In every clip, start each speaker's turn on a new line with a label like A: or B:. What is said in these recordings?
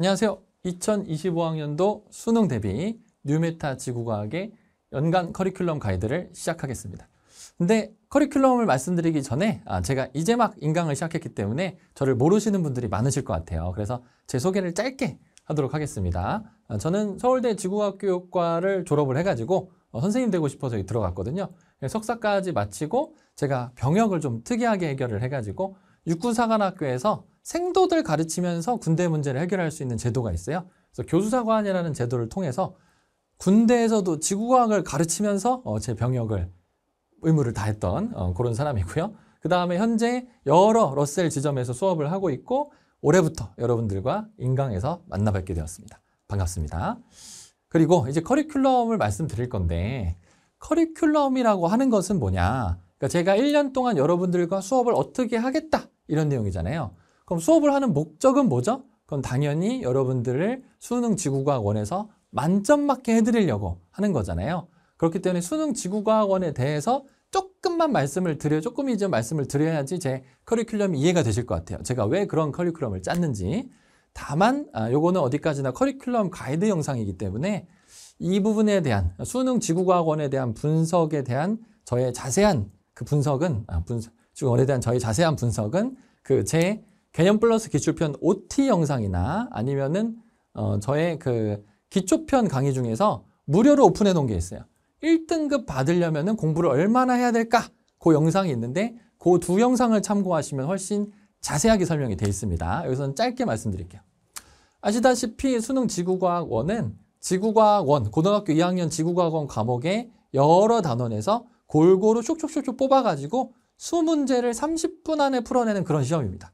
A: 안녕하세요. 2025학년도 수능 대비 뉴메타 지구과학의 연간 커리큘럼 가이드를 시작하겠습니다. 근데 커리큘럼을 말씀드리기 전에 아, 제가 이제 막 인강을 시작했기 때문에 저를 모르시는 분들이 많으실 것 같아요. 그래서 제 소개를 짧게 하도록 하겠습니다. 아, 저는 서울대 지구과학교육과를 졸업을 해가지고 어, 선생님 되고 싶어서 들어갔거든요. 석사까지 마치고 제가 병역을 좀 특이하게 해결을 해가지고 육군사관학교에서 생도들 가르치면서 군대 문제를 해결할 수 있는 제도가 있어요. 그래서 교수사관이라는 제도를 통해서 군대에서도 지구과학을 가르치면서 어, 제 병역을 의무를 다했던 어, 그런 사람이고요. 그 다음에 현재 여러 러셀 지점에서 수업을 하고 있고 올해부터 여러분들과 인강에서 만나뵙게 되었습니다. 반갑습니다. 그리고 이제 커리큘럼을 말씀드릴 건데 커리큘럼이라고 하는 것은 뭐냐 그러니까 제가 1년 동안 여러분들과 수업을 어떻게 하겠다 이런 내용이잖아요. 그럼 수업을 하는 목적은 뭐죠? 그럼 당연히 여러분들을 수능 지구과학원에서 만점 맞게 해드리려고 하는 거잖아요. 그렇기 때문에 수능 지구과학원에 대해서 조금만 말씀을 드려 조금이 좀 말씀을 드려야지 제 커리큘럼이 이해가 되실 것 같아요. 제가 왜 그런 커리큘럼을 짰는지. 다만 아, 요거는 어디까지나 커리큘럼 가이드 영상이기 때문에 이 부분에 대한 수능 지구과학원에 대한 분석에 대한 저의 자세한 그 분석은 아, 분석 지구원에 대한 저의 자세한 분석은 그제 개념 플러스 기출편 OT 영상이나 아니면은 어, 저의 그 기초편 강의 중에서 무료로 오픈해 놓은 게 있어요. 1등급 받으려면 공부를 얼마나 해야 될까? 그 영상이 있는데 그 두 영상을 참고하시면 훨씬 자세하게 설명이 되어 있습니다. 여기서는 짧게 말씀드릴게요. 아시다시피 수능 지구과학 1은 지구과학 1, 고등학교 2학년 지구과학 1 과목의 여러 단원에서 골고루 쭉쭉쭉쭉 뽑아가지고 수문제를 30분 안에 풀어내는 그런 시험입니다.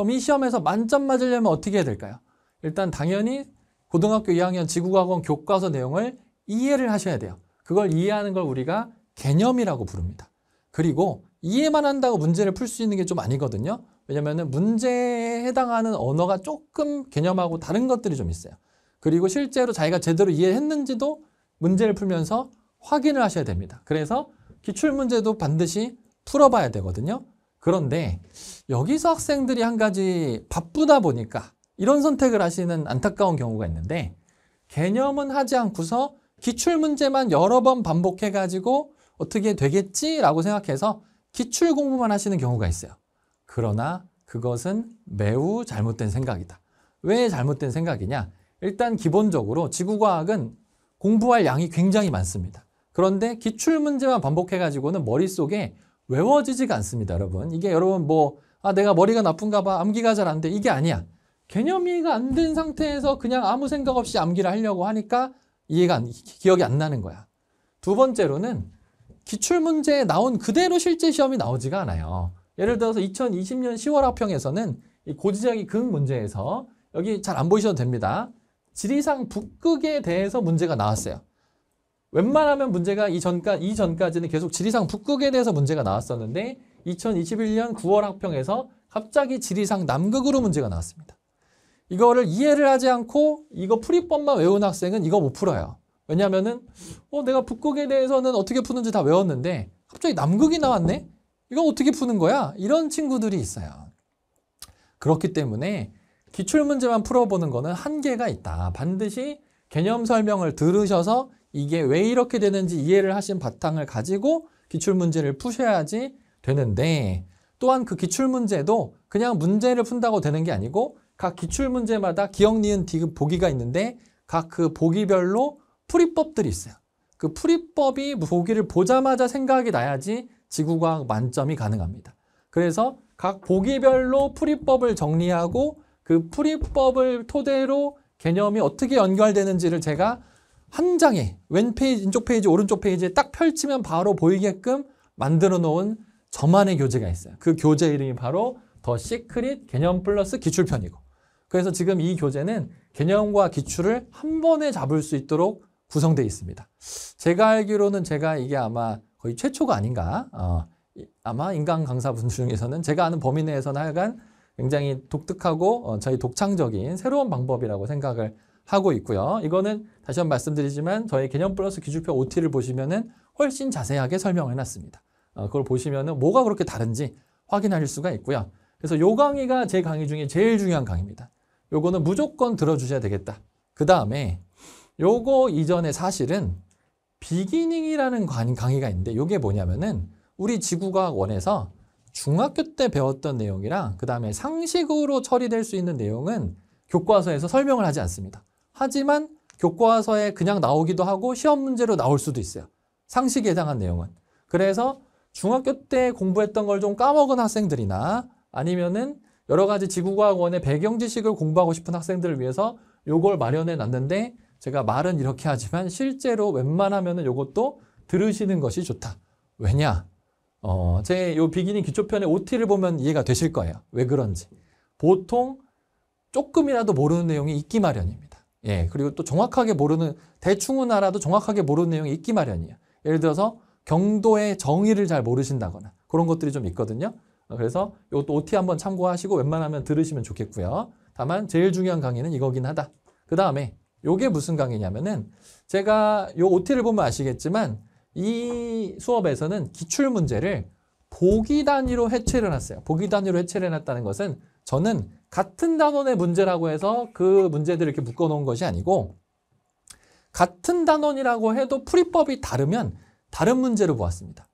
A: 그럼 이 시험에서 만점 맞으려면 어떻게 해야 될까요? 일단 당연히 고등학교 2학년 지구과학원 교과서 내용을 이해를 하셔야 돼요. 그걸 이해하는 걸 우리가 개념이라고 부릅니다. 그리고 이해만 한다고 문제를 풀 수 있는 게 좀 아니거든요. 왜냐하면 문제에 해당하는 언어가 조금 개념하고 다른 것들이 좀 있어요. 그리고 실제로 자기가 제대로 이해했는지도 문제를 풀면서 확인을 하셔야 됩니다. 그래서 기출문제도 반드시 풀어봐야 되거든요. 그런데 여기서 학생들이 한 가지 바쁘다 보니까 이런 선택을 하시는 안타까운 경우가 있는데 개념은 하지 않고서 기출문제만 여러 번 반복해가지고 어떻게 되겠지라고 생각해서 기출 공부만 하시는 경우가 있어요. 그러나 그것은 매우 잘못된 생각이다. 왜 잘못된 생각이냐? 일단 기본적으로 지구과학은 공부할 양이 굉장히 많습니다. 그런데 기출문제만 반복해가지고는 머릿속에 외워지지가 않습니다, 여러분. 이게 여러분 뭐 아, 내가 머리가 나쁜가 봐. 암기가 잘 안 돼. 이게 아니야. 개념이가 안 된 상태에서 그냥 아무 생각 없이 암기를 하려고 하니까 이해가 안, 기억이 안 나는 거야. 두 번째로는 기출문제에 나온 그대로 실제 시험이 나오지가 않아요. 예를 들어서 2020년 10월 합평에서는 고지자기 극 문제에서 여기 잘 안 보이셔도 됩니다. 지리상 북극에 대해서 문제가 나왔어요. 웬만하면 문제가 이전까, 이전까지는 계속 지리상 북극에 대해서 문제가 나왔었는데 2021년 9월 학평에서 갑자기 지리상 남극으로 문제가 나왔습니다. 이거를 이해를 하지 않고 이거 풀이법만 외운 학생은 이거 못 풀어요. 왜냐면은 어 내가 북극에 대해서는 어떻게 푸는지 다 외웠는데 갑자기 남극이 나왔네? 이거 어떻게 푸는 거야? 이런 친구들이 있어요. 그렇기 때문에 기출문제만 풀어보는 거는 한계가 있다. 반드시 개념 설명을 들으셔서 이게 왜 이렇게 되는지 이해를 하신 바탕을 가지고 기출문제를 푸셔야지 되는데 또한 그 기출문제도 그냥 문제를 푼다고 되는 게 아니고 각 기출문제마다 기억, 니은, 디귿, 보기가 있는데 각 그 보기별로 풀이법들이 있어요. 그 풀이법이 보기를 보자마자 생각이 나야지 지구과학 만점이 가능합니다. 그래서 각 보기별로 풀이법을 정리하고 그 풀이법을 토대로 개념이 어떻게 연결되는지를 제가 한 장에 왼 페이지, 왼쪽 페이지, 오른쪽 페이지에 딱 펼치면 바로 보이게끔 만들어 놓은 저만의 교재가 있어요. 그 교재 이름이 바로 더 시크릿 개념 플러스 기출편이고 그래서 지금 이 교재는 개념과 기출을 한 번에 잡을 수 있도록 구성되어 있습니다. 제가 알기로는 제가 이게 아마 거의 최초가 아닌가 어, 아마 인강 강사분 들 중에서는 제가 아는 범위 내에서는 하여간 굉장히 독특하고 어, 저희 독창적인 새로운 방법이라고 생각을 하고 있고요. 이거는 다시 한번 말씀드리지만 저희 개념 플러스 기출표 OT를 보시면 훨씬 자세하게 설명해 놨습니다. 어, 그걸 보시면 뭐가 그렇게 다른지 확인하실 수가 있고요. 그래서 요 강의가 제 강의 중에 제일 중요한 강의입니다. 요거는 무조건 들어주셔야 되겠다. 그 다음에 요거 이전에 사실은 비기닝이라는 강의가 있는데 요게 뭐냐면은 우리 지구과학원에서 중학교 때 배웠던 내용이랑 그 다음에 상식으로 처리될 수 있는 내용은 교과서에서 설명을 하지 않습니다. 하지만 교과서에 그냥 나오기도 하고 시험 문제로 나올 수도 있어요. 상식에 해당한 내용은. 그래서 중학교 때 공부했던 걸 좀 까먹은 학생들이나 아니면은 여러 가지 지구과학원의 배경 지식을 공부하고 싶은 학생들을 위해서 요걸 마련해 놨는데 제가 말은 이렇게 하지만 실제로 웬만하면은 요것도 들으시는 것이 좋다. 왜냐? 어, 제 요 비기닝 기초편의 OT를 보면 이해가 되실 거예요. 왜 그런지. 보통 조금이라도 모르는 내용이 있기 마련입니다. 예. 그리고 또 정확하게 모르는 대충은 알아도 정확하게 모르는 내용이 있기 마련이에요. 예를 들어서 경도의 정의를 잘 모르신다거나 그런 것들이 좀 있거든요. 어, 그래서 이것도 OT 한번 참고하시고 웬만하면 들으시면 좋겠고요. 다만 제일 중요한 강의는 이거긴 하다. 그 다음에 이게 무슨 강의냐면은 제가 요 OT를 보면 아시겠지만 이 수업에서는 기출 문제를 보기 단위로 해체를 해놨어요. 보기 단위로 해체를 해놨다는 것은 저는 같은 단원의 문제라고 해서 그 문제들을 이렇게 묶어놓은 것이 아니고 같은 단원이라고 해도 풀이법이 다르면 다른 문제로 보았습니다.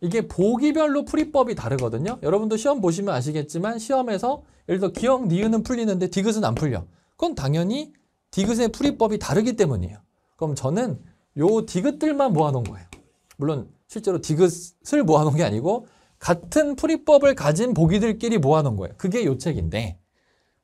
A: 이게 보기별로 풀이법이 다르거든요. 여러분도 시험 보시면 아시겠지만 시험에서 예를 들어 기억, 니은은 풀리는데 디귿은 안 풀려. 그건 당연히 디귿의 풀이법이 다르기 때문이에요. 그럼 저는 요 디귿들만 모아놓은 거예요. 물론 실제로 디귿을 모아놓은 게 아니고 같은 풀이법을 가진 보기들끼리 모아놓은 거예요. 그게 요 책인데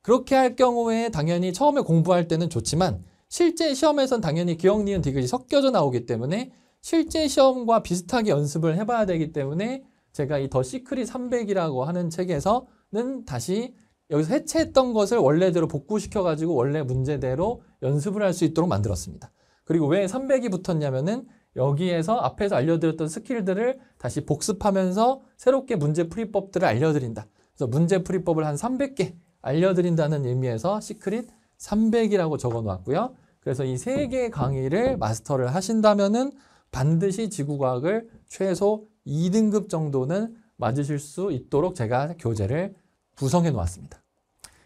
A: 그렇게 할 경우에 당연히 처음에 공부할 때는 좋지만 실제 시험에선 당연히 기억, 니은, 디귿이 섞여져 나오기 때문에 실제 시험과 비슷하게 연습을 해봐야 되기 때문에 제가 이 더 시크릿 300이라고 하는 책에서는 다시 여기서 해체했던 것을 원래대로 복구시켜가지고 원래 문제대로 연습을 할 수 있도록 만들었습니다. 그리고 왜 300이 붙었냐면은 여기에서 앞에서 알려드렸던 스킬들을 다시 복습하면서 새롭게 문제 풀이법들을 알려드린다. 그래서 문제 풀이법을 한 300개 알려드린다는 의미에서 시크릿 300이라고 적어놓았고요. 그래서 이세 개의 강의를 마스터를 하신다면은 반드시 지구과학을 최소 2등급 정도는 맞으실 수 있도록 제가 교재를 구성해 놓았습니다.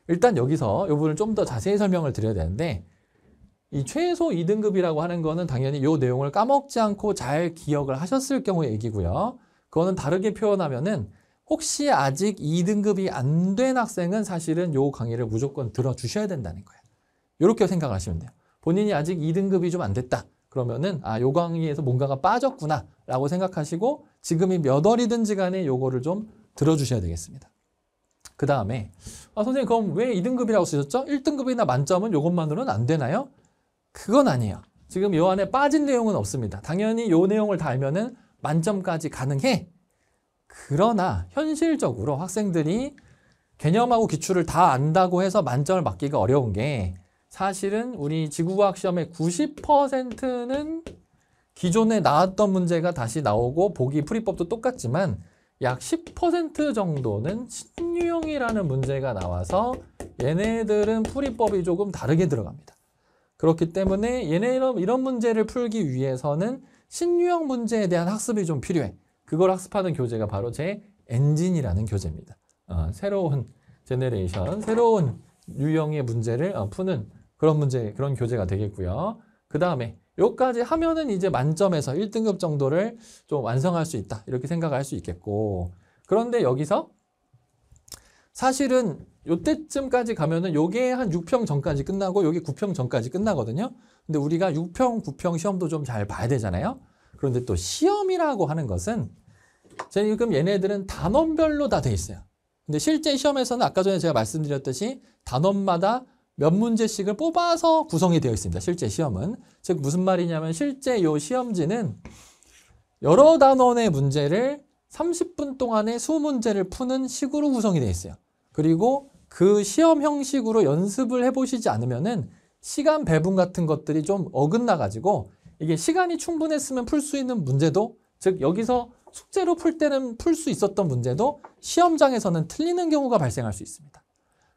A: 일단 여기서 이 부분을 좀 더 자세히 설명을 드려야 되는데 이 최소 2등급이라고 하는 거는 당연히 이 내용을 까먹지 않고 잘 기억을 하셨을 경우의 얘기고요. 그거는 다르게 표현하면은 혹시 아직 2등급이 안 된 학생은 사실은 이 강의를 무조건 들어주셔야 된다는 거예요. 이렇게 생각하시면 돼요. 본인이 아직 2등급이 좀 안 됐다. 그러면은 아, 요 강의에서 뭔가가 빠졌구나 라고 생각하시고 지금이 몇 월이든지 간에 요거를 좀 들어주셔야 되겠습니다. 그 다음에 아, 선생님 그럼 왜 2등급이라고 쓰셨죠? 1등급이나 만점은 요것만으로는 안 되나요? 그건 아니에요. 지금 요 안에 빠진 내용은 없습니다. 당연히 요 내용을 달면은 만점까지 가능해. 그러나 현실적으로 학생들이 개념하고 기출을 다 안다고 해서 만점을 맞기가 어려운 게 사실은 우리 지구과학 시험의 90%는 기존에 나왔던 문제가 다시 나오고 보기 풀이법도 똑같지만 약 10% 정도는 신유형이라는 문제가 나와서 얘네들은 풀이법이 조금 다르게 들어갑니다. 그렇기 때문에 얘네 이런, 이런 문제를 풀기 위해서는 신유형 문제에 대한 학습이 좀 필요해. 그걸 학습하는 교재가 바로 제 엔진이라는 교재입니다. 어, 새로운 제네레이션, 새로운 유형의 문제를 어, 푸는 그런 문제, 그런 교재가 되겠고요. 그 다음에 요까지 하면은 이제 만점에서 1등급 정도를 좀 완성할 수 있다. 이렇게 생각할 수 있겠고 그런데 여기서 사실은 요때쯤까지 가면은 요게 한 6평 전까지 끝나고 요게 9평 전까지 끝나거든요. 근데 우리가 6평, 9평 시험도 좀 잘 봐야 되잖아요. 그런데 또 시험이라고 하는 것은 지금 얘네들은 단원별로 다 돼 있어요. 근데 실제 시험에서는 아까 전에 제가 말씀드렸듯이 단원마다 몇 문제씩을 뽑아서 구성이 되어 있습니다. 실제 시험은. 즉 무슨 말이냐면 실제 이 시험지는 여러 단원의 문제를 30분 동안에 2문제를 푸는 식으로 구성이 되어 있어요. 그리고 그 시험 형식으로 연습을 해보시지 않으면은 시간 배분 같은 것들이 좀 어긋나가지고 이게 시간이 충분했으면 풀 수 있는 문제도 즉 여기서 숙제로 풀 때는 풀 수 있었던 문제도 시험장에서는 틀리는 경우가 발생할 수 있습니다.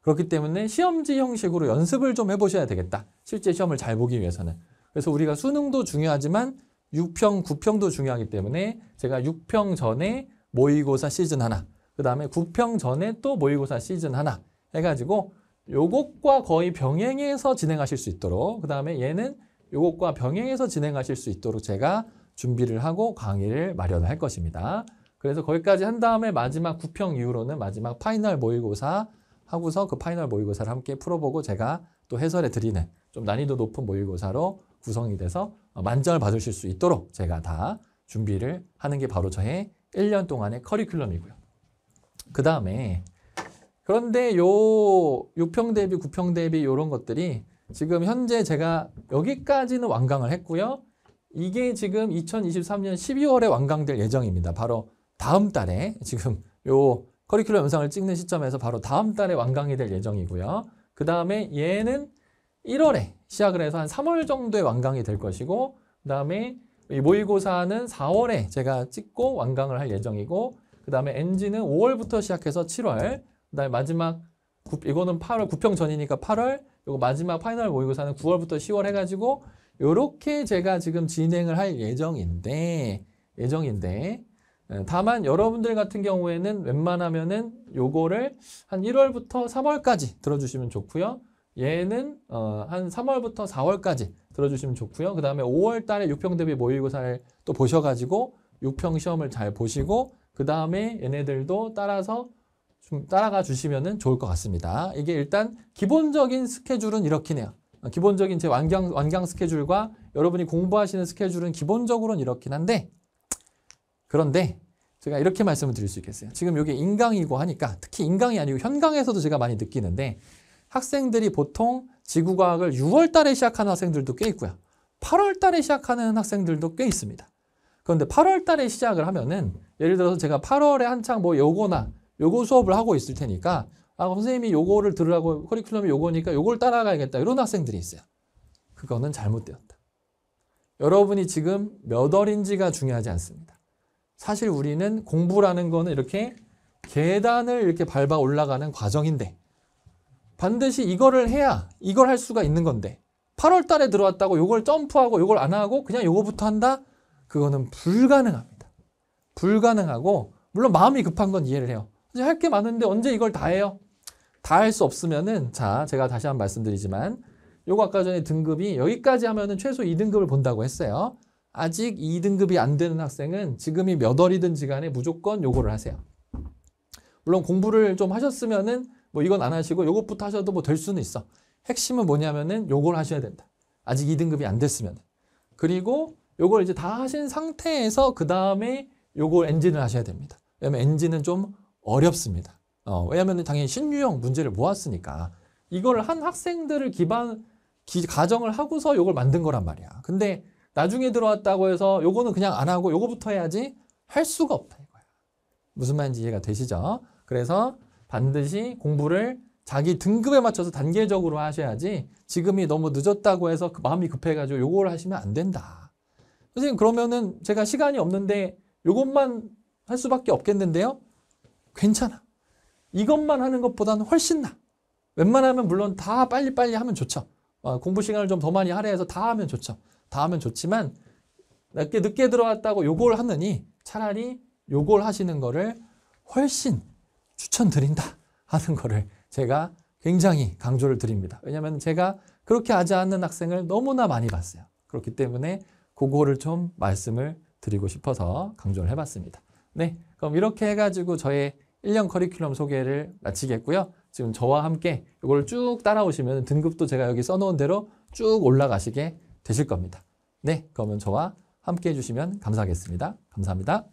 A: 그렇기 때문에 시험지 형식으로 연습을 좀 해보셔야 되겠다. 실제 시험을 잘 보기 위해서는. 그래서 우리가 수능도 중요하지만 6평, 9평도 중요하기 때문에 제가 6평 전에 모의고사 시즌 하나, 그 다음에 9평 전에 또 모의고사 시즌 하나 해가지고 요것과 거의 병행해서 진행하실 수 있도록 그 다음에 얘는 요것과 병행해서 진행하실 수 있도록 제가 준비를 하고 강의를 마련할 것입니다. 그래서 거기까지 한 다음에 마지막 9평 이후로는 마지막 파이널 모의고사 하고서 그 파이널 모의고사를 함께 풀어보고 제가 또 해설해 드리는 좀 난이도 높은 모의고사로 구성이 돼서 만점을 받으실 수 있도록 제가 다 준비를 하는 게 바로 저의 1년 동안의 커리큘럼이고요. 그 다음에 그런데 요 6평 대비 9평 대비 이런 것들이 지금 현재 제가 여기까지는 완강을 했고요. 이게 지금 2023년 12월에 완강될 예정입니다. 바로 다음 달에 지금 요 커리큘럼 영상을 찍는 시점에서 바로 다음 달에 완강이 될 예정이고요. 그 다음에 얘는 1월에 시작을 해서 한 3월 정도에 완강이 될 것이고 그 다음에 이 모의고사는 4월에 제가 찍고 완강을 할 예정이고 그 다음에 엔진은 5월부터 시작해서 7월 그 다음에 마지막 구, 이거는 8월 구평 전이니까 8월 이거 마지막 파이널 모의고사는 9월부터 10월 해가지고 이렇게 제가 지금 진행을 할 예정인데 예정인데 예, 다만 여러분들 같은 경우에는 웬만하면은 요거를 한 1월부터 3월까지 들어주시면 좋고요. 얘는 어, 한 3월부터 4월까지 들어주시면 좋고요. 그 다음에 5월 달에 6평 대비 모의고사를 또 보셔가지고 6평 시험을 잘 보시고 그 다음에 얘네들도 따라서 좀 따라가 주시면 좋을 것 같습니다. 이게 일단 기본적인 스케줄은 이렇긴 해요. 기본적인 제 완강, 완강 스케줄과 여러분이 공부하시는 스케줄은 기본적으로는 이렇긴 한데 그런데 제가 이렇게 말씀을 드릴 수 있겠어요. 지금 이게 인강이고 하니까 특히 인강이 아니고 현강에서도 제가 많이 느끼는데 학생들이 보통 지구과학을 6월 달에 시작하는 학생들도 꽤 있고요. 8월 달에 시작하는 학생들도 꽤 있습니다. 그런데 8월 달에 시작을 하면은 예를 들어서 제가 8월에 한창 뭐 요거나 요거 수업을 하고 있을 테니까 아 선생님이 요거를 들으라고 커리큘럼이 요거니까 요걸 따라가야겠다 이런 학생들이 있어요. 그거는 잘못되었다. 여러분이 지금 몇 월인지가 중요하지 않습니다. 사실 우리는 공부라는 거는 이렇게 계단을 이렇게 밟아 올라가는 과정인데 반드시 이거를 해야 이걸 할 수가 있는 건데 8월 달에 들어왔다고 이걸 점프하고 이걸 안 하고 그냥 이거부터 한다? 그거는 불가능합니다. 불가능하고 물론 마음이 급한 건 이해를 해요. 할 게 많은데 언제 이걸 다 해요? 다 할 수 없으면은 자 제가 다시 한번 말씀드리지만 요거 아까 전에 등급이 여기까지 하면은 최소 2등급을 본다고 했어요. 아직 2등급이 안 되는 학생은 지금이 몇 월이든지 간에 무조건 요거를 하세요. 물론 공부를 좀 하셨으면은 뭐 이건 안 하시고 요것부터 하셔도 뭐 될 수는 있어. 핵심은 뭐냐면은 요걸 하셔야 된다. 아직 2등급이 안 됐으면. 그리고 요걸 이제 다 하신 상태에서 그 다음에 요걸 엔진을 하셔야 됩니다. 왜냐면 엔진은 좀 어렵습니다. 어, 왜냐면 당연히 신유형 문제를 모았으니까 이걸 한 학생들을 기반 기, 가정을 하고서 요걸 만든 거란 말이야. 근데 나중에 들어왔다고 해서 요거는 그냥 안 하고 요거부터 해야지 할 수가 없다 이거야. 무슨 말인지 이해가 되시죠? 그래서 반드시 공부를 자기 등급에 맞춰서 단계적으로 하셔야지 지금이 너무 늦었다고 해서 그 마음이 급해가지고 요걸 하시면 안 된다. 선생님 그러면은 제가 시간이 없는데 요것만 할 수밖에 없겠는데요? 괜찮아. 이것만 하는 것보다는 훨씬 나. 웬만하면 물론 다 빨리빨리 하면 좋죠. 어, 공부 시간을 좀 더 많이 할애해서 다 하면 좋죠. 다하면 좋지만 늦게, 늦게 들어왔다고 요걸 하느니 차라리 요걸 하시는 거를 훨씬 추천드린다 하는 거를 제가 굉장히 강조를 드립니다. 왜냐하면 제가 그렇게 하지 않는 학생을 너무나 많이 봤어요. 그렇기 때문에 그거를 좀 말씀을 드리고 싶어서 강조를 해봤습니다. 네, 그럼 이렇게 해가지고 저의 1년 커리큘럼 소개를 마치겠고요. 지금 저와 함께 이걸 쭉 따라오시면 등급도 제가 여기 써놓은 대로 쭉 올라가시게 되실 겁니다. 네, 그러면 저와 함께 해주시면 감사하겠습니다. 감사합니다.